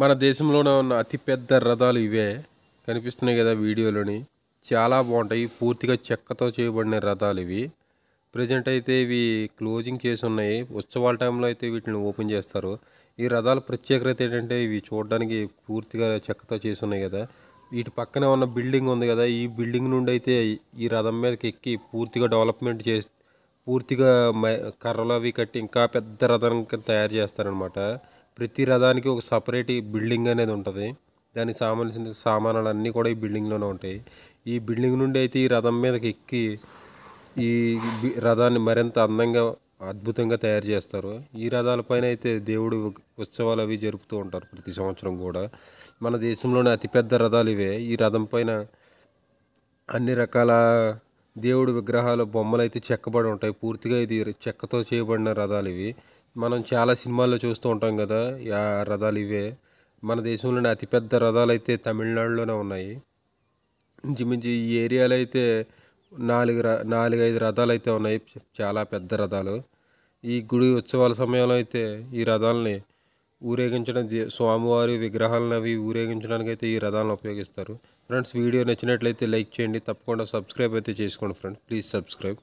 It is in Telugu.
మన దేశంలోనే ఉన్న అతిపెద్ద రథాలు ఇవే కనిపిస్తున్నాయి కదా వీడియోలోని చాలా బాగుంటాయి పూర్తిగా చెక్కతో చేయబడిన రథాలు ఇవి ప్రజెంట్ అయితే ఇవి క్లోజింగ్ చేసి ఉన్నాయి ఉత్సవాల టైంలో అయితే వీటిని ఓపెన్ చేస్తారు ఈ రథాల ప్రత్యేకత ఏంటంటే ఇవి చూడడానికి పూర్తిగా చెక్కతో చేసి ఉన్నాయి కదా వీటి పక్కనే ఉన్న బిల్డింగ్ ఉంది కదా ఈ బిల్డింగ్ నుండి అయితే ఈ రథం మీదకి ఎక్కి పూర్తిగా డెవలప్మెంట్ చేసి పూర్తిగా కర్రలు అవి కట్టి ఇంకా పెద్ద రథం తయారు చేస్తారనమాట ప్రతి రథానికి ఒక సపరేట్ బిల్డింగ్ అనేది ఉంటుంది దానికి సంబంధించిన సామానాలు అన్నీ కూడా ఈ బిల్డింగ్లోనే ఉంటాయి ఈ బిల్డింగ్ నుండి అయితే ఈ రథం మీదకి ఎక్కి ఈ రథాన్ని మరింత అందంగా అద్భుతంగా తయారు చేస్తారు ఈ రథాలపైన అయితే దేవుడు ఉత్సవాలు అవి జరుపుతూ ఉంటారు ప్రతి సంవత్సరం కూడా మన దేశంలోనే అతిపెద్ద రథాలు ఇవే ఈ రథం పైన అన్ని రకాల దేవుడి విగ్రహాలు బొమ్మలు అయితే చెక్కబడి ఉంటాయి పూర్తిగా ఇది చెక్కతో చేయబడిన రథాలు ఇవి మనం చాలా సినిమాల్లో చూస్తూ ఉంటాం కదా ఆ రథాలు ఇవే మన దేశంలోని అతిపెద్ద రథాలు అయితే తమిళనాడులోనే ఉన్నాయి ఇంచుమించు ఈ ఏరియాలో అయితే నాలుగు నాలుగు ఐదు రథాలు అయితే ఉన్నాయి చాలా పెద్ద రథాలు ఈ గుడి ఉత్సవాల సమయంలో అయితే ఈ రథాలని ఊరేగించడం స్వామివారి విగ్రహాలను అవి ఊరేగించడానికి అయితే ఈ రథాలను ఉపయోగిస్తారు ఫ్రెండ్స్ వీడియో నచ్చినట్లయితే లైక్ చేయండి తప్పకుండా సబ్స్క్రైబ్ అయితే చేసుకోండి ఫ్రెండ్స్ ప్లీజ్ సబ్స్క్రైబ్